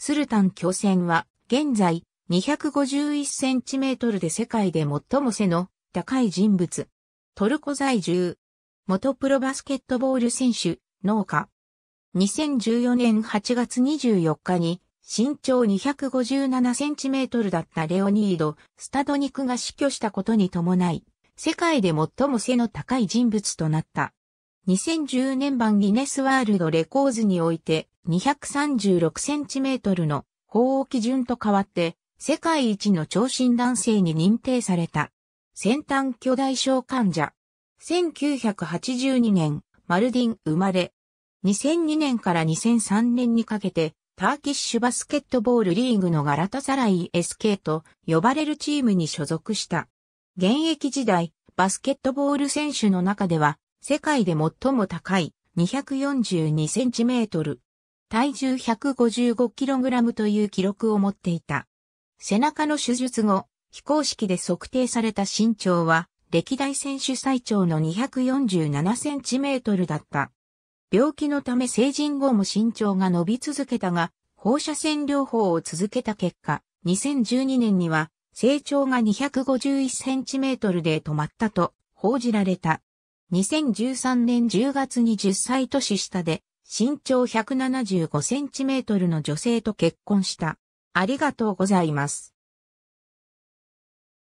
スルタン巨船は、現在、251センチメートルで世界で最も背の高い人物。トルコ在住。元プロバスケットボール選手、農家。2014年8月24日に、身長257センチメートルだったレオニード・スタドニクが死去したことに伴い、世界で最も背の高い人物となった。2010年版ギネスワールドレコーズにおいて2 3 6トルの法を基準と変わって世界一の長身男性に認定された。先端巨大症患者。1982年、マルディン生まれ。2002年から2003年にかけて、ターキッシュバスケットボールリーグのガラタサライ SK と呼ばれるチームに所属した。現役時代、バスケットボール選手の中では世界で最も高い 242cm。体重 155kg という記録を持っていた。背中の手術後、非公式で測定された身長は、歴代選手最長の 247cm だった。病気のため成人後も身長が伸び続けたが、放射線療法を続けた結果、2012年には成長が 251cm で止まったと報じられた。2013年10月に10歳年下で、身長175センチメートルの女性と結婚した。ありがとうございます。